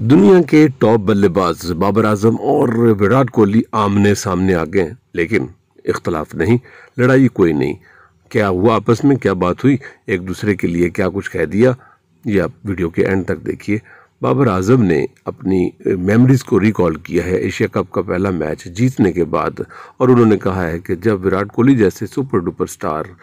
दुनिया के टॉप बल्लेबाज बाबर आजम और विराट कोहली आमने सामने आ गए लेकिन इख्तलाफ नहीं लड़ाई कोई नहीं क्या हुआ आपस में क्या बात हुई एक दूसरे के लिए क्या कुछ कह दिया ये आप वीडियो के एंड तक देखिए बाबर आजम ने अपनी मेमोरीज़ को रिकॉल किया है एशिया कप का पहला मैच जीतने के बाद और उन्होंने कहा है कि जब विराट कोहली जैसे सुपर डुपर स्टार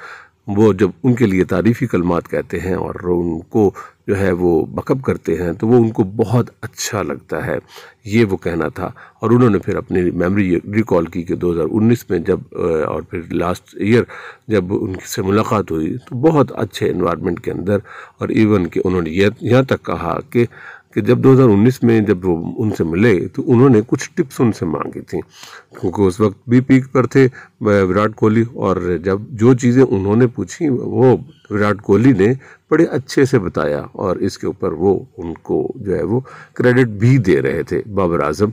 वो जब उनके लिए तारीफ़ी कलमात कहते हैं और उनको जो है वो बकब करते हैं तो वो उनको बहुत अच्छा लगता है ये वो कहना था और उन्होंने फिर अपनी मेमोरी रिकॉल की कि 2019 में जब और फिर लास्ट ईयर जब उनसे मुलाकात हुई तो बहुत अच्छे इन्वामेंट के अंदर और इवन कि उन्होंने यह यहाँ तक कहा कि कि जब 2019 में जब वो उनसे मिले तो उन्होंने कुछ टिप्स उनसे मांगी थी क्योंकि उस वक्त भी पीक पर थे विराट कोहली और जब जो चीज़ें उन्होंने पूछी वो विराट कोहली ने बड़े अच्छे से बताया और इसके ऊपर वो उनको जो है वो क्रेडिट भी दे रहे थे बाबर आजम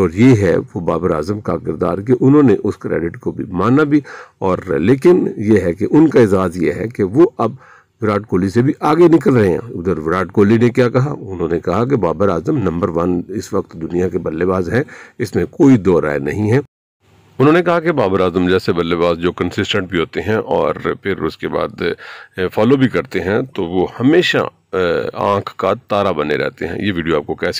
और ये है वो बाबर आजम का किरदार कि उन्होंने उस क्रेडिट को भी माना भी और लेकिन यह है कि उनका एजाज़ यह है कि वो अब विराट कोहली से भी आगे निकल रहे हैं उधर विराट कोहली ने क्या कहा उन्होंने कहा कि बाबर आजम नंबर वन इस वक्त दुनिया के बल्लेबाज हैं इसमें कोई दो राय नहीं है उन्होंने कहा कि बाबर आजम जैसे बल्लेबाज जो कंसिस्टेंट भी होते हैं और फिर उसके बाद फॉलो भी करते हैं तो वो हमेशा आंख का तारा बने रहते हैं ये वीडियो आपको कैसे